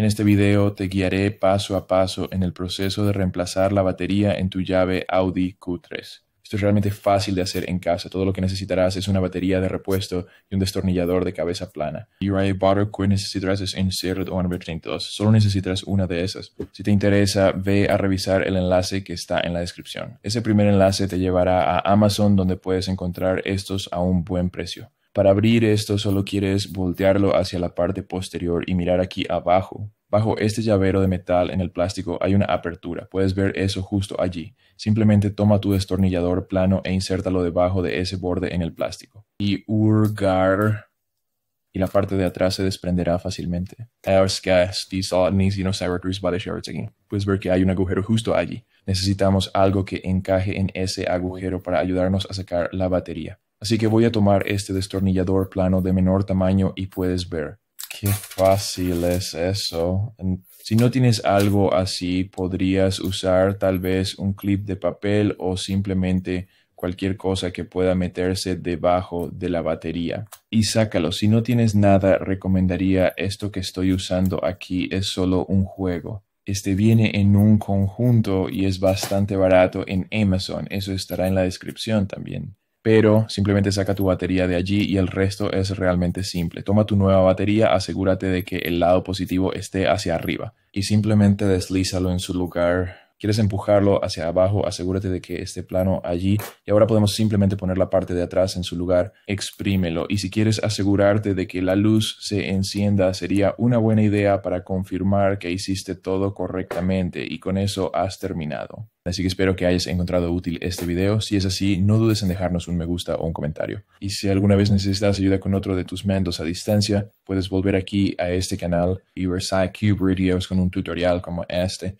En este video te guiaré paso a paso en el proceso de reemplazar la batería en tu llave Audi Q3. Esto es realmente fácil de hacer en casa. Todo lo que necesitarás es una batería de repuesto y un destornillador de cabeza plana. URA Butter que necesitarás es Insert Solo necesitarás una de esas. Si te interesa, ve a revisar el enlace que está en la descripción. Ese primer enlace te llevará a Amazon donde puedes encontrar estos a un buen precio. Para abrir esto solo quieres voltearlo hacia la parte posterior y mirar aquí abajo. Bajo este llavero de metal en el plástico hay una apertura. Puedes ver eso justo allí. Simplemente toma tu destornillador plano e insértalo debajo de ese borde en el plástico. Y urgar y la parte de atrás se desprenderá fácilmente. Puedes ver que hay un agujero justo allí. Necesitamos algo que encaje en ese agujero para ayudarnos a sacar la batería. Así que voy a tomar este destornillador plano de menor tamaño y puedes ver. Qué fácil es eso. Si no tienes algo así, podrías usar tal vez un clip de papel o simplemente cualquier cosa que pueda meterse debajo de la batería. Y sácalo, si no tienes nada, recomendaría esto que estoy usando aquí es solo un juego. Este viene en un conjunto y es bastante barato en Amazon, eso estará en la descripción también pero simplemente saca tu batería de allí y el resto es realmente simple. Toma tu nueva batería, asegúrate de que el lado positivo esté hacia arriba y simplemente deslízalo en su lugar quieres empujarlo hacia abajo, asegúrate de que esté plano allí. Y ahora podemos simplemente poner la parte de atrás en su lugar, exprímelo. Y si quieres asegurarte de que la luz se encienda, sería una buena idea para confirmar que hiciste todo correctamente y con eso has terminado. Así que espero que hayas encontrado útil este video. Si es así, no dudes en dejarnos un me gusta o un comentario. Y si alguna vez necesitas ayuda con otro de tus mandos a distancia, puedes volver aquí a este canal y ver Radios, Videos con un tutorial como este.